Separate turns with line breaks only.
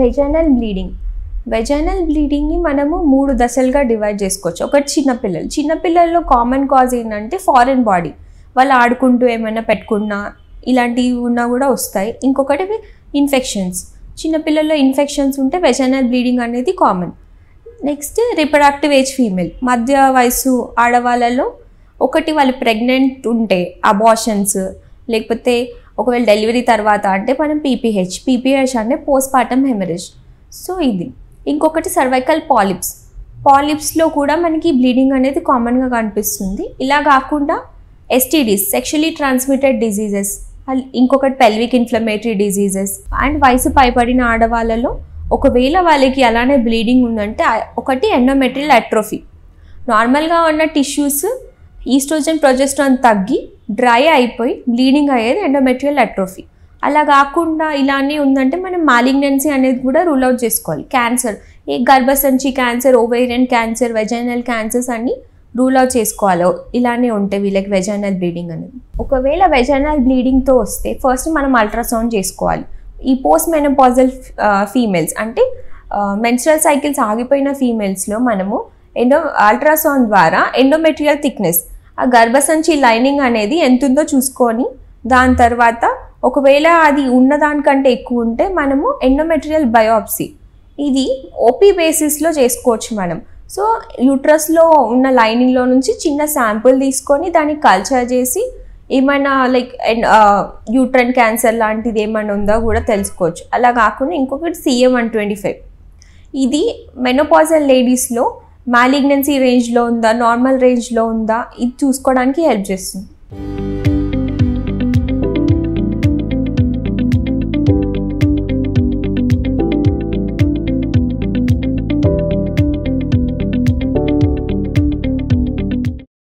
vaginal bleeding vaginal బ్లీడింగ్ని మనము మూడు దశలుగా డివైడ్ చేసుకోవచ్చు ఒకటి చిన్నపిల్లలు చిన్నపిల్లల్లో కామన్ కాజ్ ఏంటంటే ఫారిన్ బాడీ వాళ్ళు ఆడుకుంటూ ఏమైనా పెట్టుకున్నా ఇలాంటివి ఉన్నా కూడా వస్తాయి ఇంకొకటి ఇన్ఫెక్షన్స్ చిన్నపిల్లల్లో ఇన్ఫెక్షన్స్ ఉంటే వెజైనల్ బ్లీడింగ్ అనేది common next reproductive age female మధ్య వయసు ఆడవాళ్ళలో ఒకటి వాళ్ళు ప్రెగ్నెంట్ ఉంటే అబార్షన్స్ లేకపోతే ఒకవేళ డెలివరీ తర్వాత అంటే మనం పీపీహెచ్ పీపీహెచ్ అంటే పోస్ట్ పార్టమ్ హెమరేజ్ సో ఇది ఇంకొకటి సర్వైకల్ పాలిప్స్ పాలిప్స్లో కూడా మనకి బ్లీడింగ్ అనేది కామన్గా కనిపిస్తుంది ఇలా కాకుండా ఎస్టీడీస్ సెక్షువలీ ట్రాన్స్మిటెడ్ డిజీజెస్ ఇంకొకటి పెల్విక్ ఇన్ఫ్లమేటరీ డిజీజెస్ అండ్ వయసు పైబడిన ఆడవాళ్ళలో ఒకవేళ వాళ్ళకి అలానే బ్లీడింగ్ ఉందంటే ఒకటి ఎండోమెట్రియల్ అట్రోఫీ నార్మల్గా ఉన్న టిష్యూస్ ఈస్ట్రోజన్ ప్రొజెస్ట్రాన్ తగ్గి డ్రై అయిపోయి బ్లీడింగ్ అయ్యేది ఎండోమెట్రియల్ అట్రోఫీ అలా కాకుండా ఇలానే ఉందంటే మనం మాలిగ్నెన్సీ అనేది కూడా రూల్ అవుట్ చేసుకోవాలి క్యాన్సర్ ఈ గర్భసంచి cancer ovarian cancer vaginal cancers అన్నీ రూల్ అవుట్ చేసుకోవాలి ఇలానే ఉంటాయి వీళ్ళకి వెజైనల్ బ్లీడింగ్ అనేది ఒకవేళ వెజైనల్ బ్లీడింగ్తో వస్తే ఫస్ట్ మనం అల్ట్రాసౌండ్ చేసుకోవాలి ఈ పోస్ట్ మెనోపాజల్ ఫీమేల్స్ అంటే మెన్స్ట్రల్ సైకిల్స్ ఆగిపోయిన ఫీమేల్స్లో మనము ఎండో అల్ట్రాసౌండ్ ద్వారా ఎండోమెటీరియల్ థిక్నెస్ ఆ గర్భసంచి లైనింగ్ అనేది ఎంతుందో చూసుకొని దాని తర్వాత ఒకవేళ అది ఉన్నదానికంటే ఎక్కువ ఉంటే మనము ఎండోమెటీరియల్ బయోప్సీ ఇది ఓపీ బేసిస్లో చేసుకోవచ్చు మనం సో యూట్రస్లో ఉన్న లైనింగ్లో నుంచి చిన్న శాంపుల్ తీసుకొని దాన్ని కల్చర్ చేసి ఏమైనా లైక్ యూట్రన్ క్యాన్సర్ లాంటిది ఏమైనా ఉందో కూడా తెలుసుకోవచ్చు అలా కాకుండా ఇంకొకటి సిఎం వన్ ట్వంటీ ఫైవ్ ఇది మెనోపాజల్ లేడీస్లో మాలిగ్నెన్సీ రేంజ్లో ఉందా నార్మల్ రేంజ్లో ఉందా ఇది చూసుకోవడానికి హెల్ప్ చేస్తుంది